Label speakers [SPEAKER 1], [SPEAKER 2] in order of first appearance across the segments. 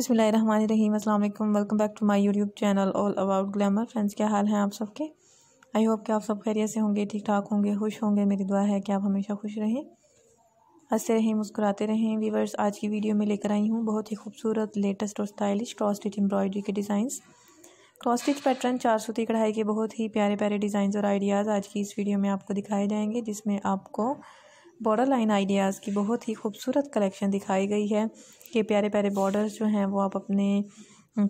[SPEAKER 1] बसमीम अल्लाम welcome back to my YouTube channel All About Glamour friends क्या हाल है आप सबके आई होप कि आप सब खैरियत से होंगे ठीक ठाक होंगे खुश होंगे मेरी दुआ है कि आप हमेशा खुश रहें हंसते रहें मुस्कुराते रहें वीवर्स आज की वीडियो में लेकर आई हूँ बहुत ही खूबसूरत लेटेस्ट और स्टाइलिश क्रॉस स्टिच एम्ब्रॉयडरी के डिज़ाइंस क्रॉस स्टिच पैटर्न चार सूती कढ़ाई के बहुत ही प्यारे प्यारे डिज़ाइंस और आइडियाज़ आज की इस वीडियो में आपको दिखाए जाएंगे जिसमें आपको बॉर्डर लाइन आइडियाज़ की बहुत ही खूबसूरत कलेक्शन दिखाई गई है कि प्यारे प्यारे बॉर्डर्स जो हैं वो आप अपने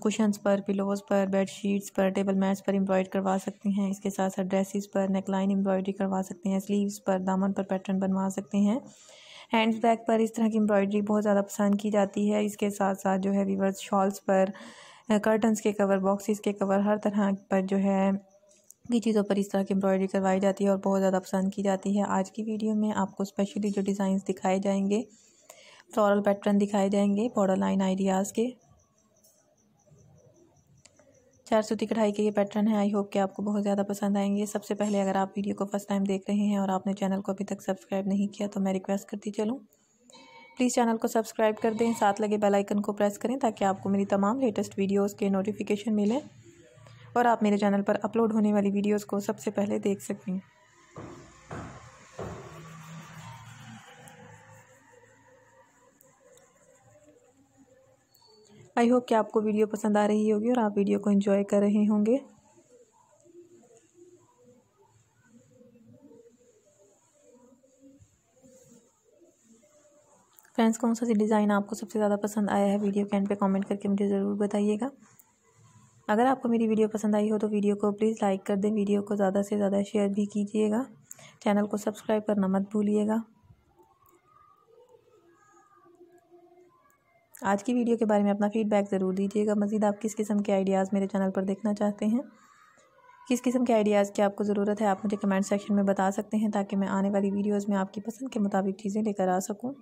[SPEAKER 1] कुशंस पर पिलोज़ पर बेड शीट्स पर टेबल मैट्स पर एम्ब्रॉयड करवा सकते हैं इसके साथ साथ ड्रेसिस पर नेकलाइन एम्ब्रॉयडरी करवा सकते हैं स्लीव्स पर दामन पर पैटर्न बनवा सकते हैं हैंड्स बैग पर इस तरह की एम्ब्रॉयडरी बहुत ज़्यादा पसंद की जाती है इसके साथ साथ जो है वीवर्स शॉल्स पर कर्टन्स के कवर बॉक्सेस के कवर हर तरह पर जो है की चीज़ों पर इस तरह की एम्ब्रॉयडरी करवाई जाती है और बहुत ज़्यादा पसंद की जाती है आज की वीडियो में आपको स्पेशली जो डिज़ाइंस दिखाए जाएंगे फ्लोरल पैटर्न दिखाए जाएंगे बॉर्डर लाइन आइडियाज़ के चार सूती कढ़ाई के ये पैटर्न है आई होप कि आपको बहुत ज़्यादा पसंद आएंगे सबसे पहले अगर आप वीडियो को फर्स्ट टाइम देख रहे हैं और आपने चैनल को अभी तक सब्सक्राइब नहीं किया तो मैं रिक्वेस्ट करती चलूँ प्लीज़ चैनल को सब्सक्राइब कर दें साथ लगे बेल आइकन को प्रेस करें ताकि आपको मेरी तमाम लेटेस्ट वीडियोस के नोटिफिकेशन मिलें और आप मेरे चैनल पर अपलोड होने वाली वीडियोस को सबसे पहले देख सकें आई होप कि आपको वीडियो पसंद आ रही होगी और आप वीडियो को एंजॉय कर रहे होंगे फ्रेंड्स कौन सा सी डिज़ाइन आपको सबसे ज़्यादा पसंद आया है वीडियो के एंड पे कमेंट करके मुझे ज़रूर बताइएगा अगर आपको मेरी वीडियो पसंद आई हो तो वीडियो को प्लीज़ लाइक कर दें वीडियो को ज़्यादा से ज़्यादा शेयर भी कीजिएगा चैनल को सब्सक्राइब करना मत भूलिएगा आज की वीडियो के बारे में अपना फीडबैक ज़रूर दीजिएगा मज़ीद आप किस किस्म के आइडियाज़ मेरे चैनल पर देखना चाहते हैं किस किस्म के आइडियाज़ की आपको ज़रूरत है आप मुझे कमेंट सेक्शन में बता सकते हैं ताकि मैं आने वाली वीडियोज़ में आपकी पसंद के मुताबिक चीज़ें लेकर आ सकूँ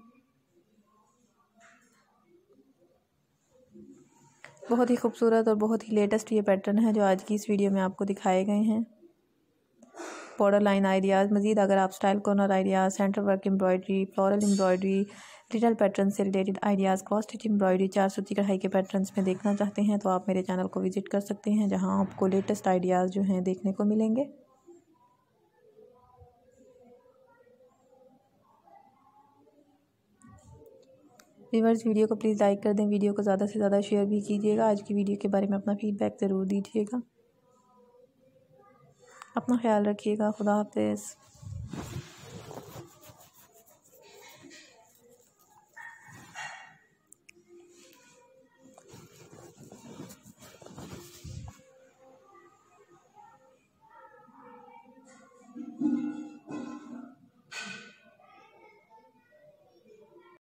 [SPEAKER 1] बहुत ही खूबसूरत और बहुत ही लेटेस्ट ये पैटर्न है जो आज की इस वीडियो में आपको दिखाए गए हैं बॉर्डर लाइन आइडियाज़ मज़ीद अगर आप style corner ideas center work embroidery floral embroidery digital pattern से related ideas cross stitch embroidery चार सूती कढ़ाई के पैटर्न में देखना चाहते हैं तो आप मेरे चैनल को विज़िट कर सकते हैं जहाँ आपको लेटेस्ट आइडियाज़ जो हैं देखने को मिलेंगे रिवर्स वीडियो को प्लीज़ लाइक कर दें वीडियो को ज़्यादा से ज़्यादा शेयर भी कीजिएगा आज की वीडियो के बारे में अपना फीडबैक ज़रूर दीजिएगा अपना ख्याल रखिएगा खुदा हाफ़